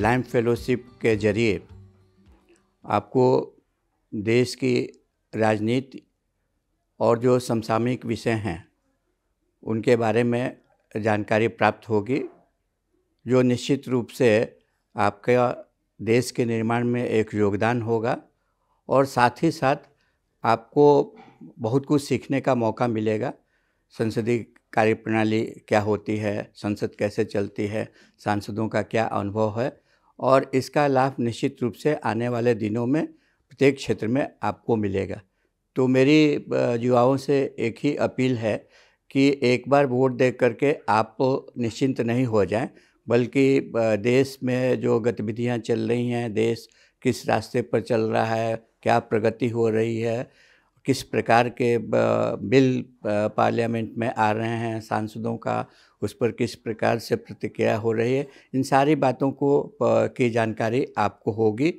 lamp fellowship के जरिए आपको देश की राजनीति और जो समसामयिक विषय हैं उनके बारे में जानकारी प्राप्त होगी जो निश्चित रूप से आपका देश के निर्माण में एक योगदान होगा और साथ ही साथ आपको बहुत कुछ सीखने का मौका मिलेगा संसदीय कार्यप्रणाली क्या होती है संसद कैसे चलती है सांसदों का क्या अनुभव है और इसका लाभ निश्चित रूप से आने वाले दिनों में प्रत्येक क्षेत्र में आपको मिलेगा तो मेरी युवाओं से एक ही अपील है कि एक बार वोट दे करके आप निश्चिंत नहीं हो जाएं बल्कि देश में जो गतिविधियां चल रही हैं देश किस रास्ते पर चल रहा है क्या प्रगति हो रही है किस प्रकार के बिल पार्लियामेंट में आ रहे हैं सांसदों का उस पर किस प्रकार से प्रतिक्रिया हो रही है इन सारी बातों को की जानकारी आपको होगी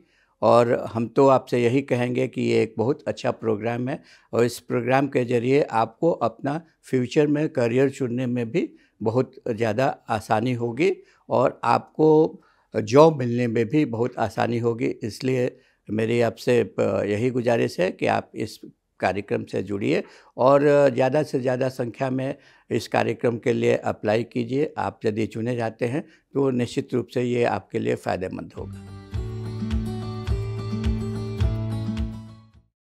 और हम तो आपसे यही कहेंगे कि ये एक बहुत अच्छा प्रोग्राम है और इस प्रोग्राम के ज़रिए आपको अपना फ्यूचर में करियर चुनने में भी बहुत ज़्यादा आसानी होगी और आपको जॉब मिलने में भी बहुत आसानी होगी इसलिए मेरी आपसे यही गुजारिश है कि आप इस कार्यक्रम से जुड़िए और ज़्यादा से ज़्यादा संख्या में इस कार्यक्रम के लिए अप्लाई कीजिए आप यदि चुने जाते हैं तो निश्चित रूप से ये आपके लिए फ़ायदेमंद होगा